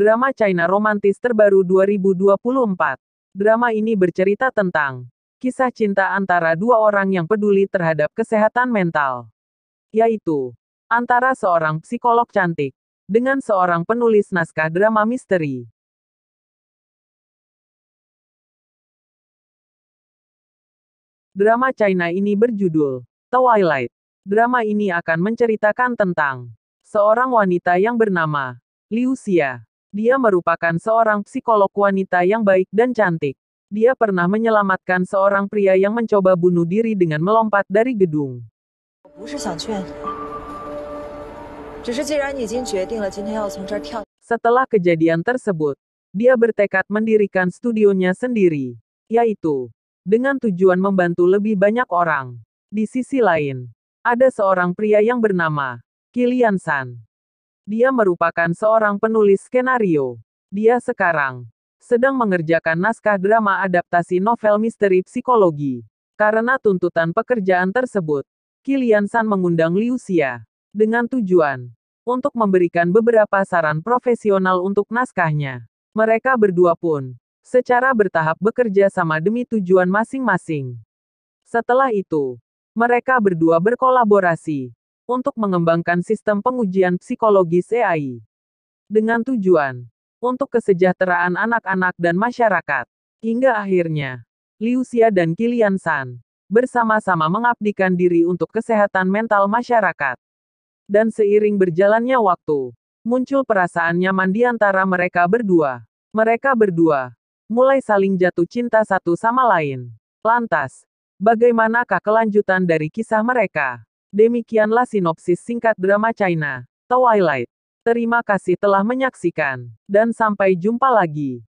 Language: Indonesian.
Drama China Romantis terbaru 2024. Drama ini bercerita tentang kisah cinta antara dua orang yang peduli terhadap kesehatan mental. Yaitu, antara seorang psikolog cantik dengan seorang penulis naskah drama misteri. Drama China ini berjudul Twilight. Drama ini akan menceritakan tentang seorang wanita yang bernama Liu Xia dia merupakan seorang psikolog wanita yang baik dan cantik. Dia pernah menyelamatkan seorang pria yang mencoba bunuh diri dengan melompat dari gedung. Setelah kejadian tersebut, dia bertekad mendirikan studionya sendiri, yaitu dengan tujuan membantu lebih banyak orang. Di sisi lain, ada seorang pria yang bernama Kilian San. Dia merupakan seorang penulis skenario. Dia sekarang sedang mengerjakan naskah drama adaptasi novel misteri psikologi. Karena tuntutan pekerjaan tersebut, Kilian San mengundang Liu Xia dengan tujuan untuk memberikan beberapa saran profesional untuk naskahnya. Mereka berdua pun secara bertahap bekerja sama demi tujuan masing-masing. Setelah itu, mereka berdua berkolaborasi untuk mengembangkan sistem pengujian psikologi AI. Dengan tujuan untuk kesejahteraan anak-anak dan masyarakat. Hingga akhirnya, Liu Xia dan Kilian San bersama-sama mengabdikan diri untuk kesehatan mental masyarakat. Dan seiring berjalannya waktu, muncul perasaan nyaman di antara mereka berdua. Mereka berdua mulai saling jatuh cinta satu sama lain. Lantas, bagaimanakah kelanjutan dari kisah mereka? Demikianlah sinopsis singkat drama China, Twilight. Terima kasih telah menyaksikan, dan sampai jumpa lagi.